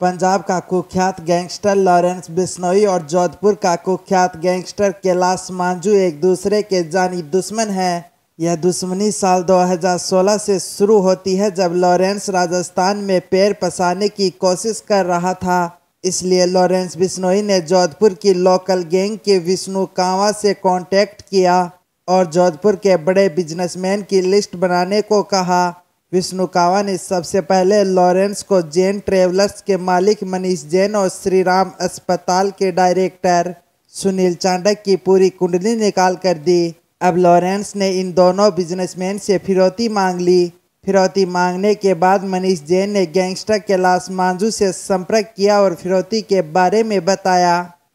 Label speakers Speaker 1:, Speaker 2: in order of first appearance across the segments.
Speaker 1: पंजाब का कुख्यात gangster Lawrence Bishnoi और जोधपुर का कुख्यात गैंगस्टर कैलाश मांझू एक दूसरे के जानी दुश्मन हैं यह दुश्मनी साल 2016 से शुरू होती है जब लॉरेंस राजस्थान में पैर पसाने की कोशिश कर रहा था इसलिए लॉरेंस बिश्नोई ने जोधपुर की लोकल गैंग के विष्णु कांवा से कांटेक्ट किया और जोधपुर के बड़े बिजनेसमैन की लिस्ट बनाने को कहा विष्णु कावा ने सबसे पहले लॉरेंस को जैन ट्रेवलर्स के मालिक मनीष जैन और श्रीराम अस्पताल के डायरेक्टर सुनील चांडक की पूरी कुंडली निकाल कर दी अब लॉरेंस ने इन दोनों बिजनेसमैन से फिरौती मांग ली फिरौती मांगने के बाद मनीष जैन ने गैंगस्टर कैलाश मांझू से संपर्क किया और फिरौती के बारे में बताया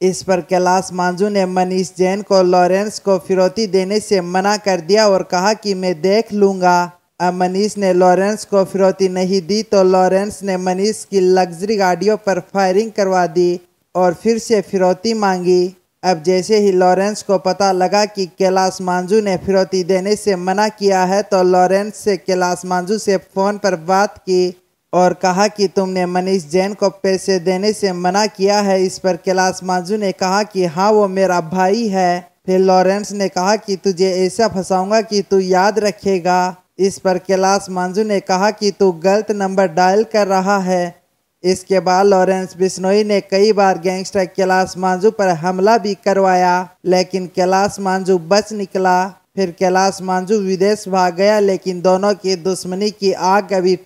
Speaker 1: इस पर कैलाश मांझू ने मनीष जैन को लॉरेंस को फिरौती देने से मना कर दिया और कहा कि मैं देख लूँगा अब मनीष ने लॉरेंस को फिरौती नहीं दी तो लॉरेंस ने मनीष की लग्जरी गाड़ियों पर फायरिंग करवा दी और फिर से फिरौती मांगी अब जैसे ही लॉरेंस को पता लगा कि कैलाश मांझू ने फिरौती देने से मना किया है तो लॉरेंस से कैलाश मांझू से फ़ोन पर बात की और कहा कि तुमने मनीष जैन को पैसे देने से मना किया है इस पर कैलाश मांझू ने कहा कि हाँ वो मेरा भाई है फिर लॉरेंस ने कहा कि तुझे ऐसा फंसाऊंगा कि तू याद रखेगा इस पर कैलाश मंजू ने कहा कि तू गलत नंबर डायल कर रहा है इसके बाद लॉरेंस बिश्नोई ने कई बार गैंगस्टर कैलाश मांझू पर हमला भी करवाया लेकिन कैलाश मांझू बच निकला फिर कैलाश मांझू विदेश भाग गया लेकिन दोनों की दुश्मनी की आग अभी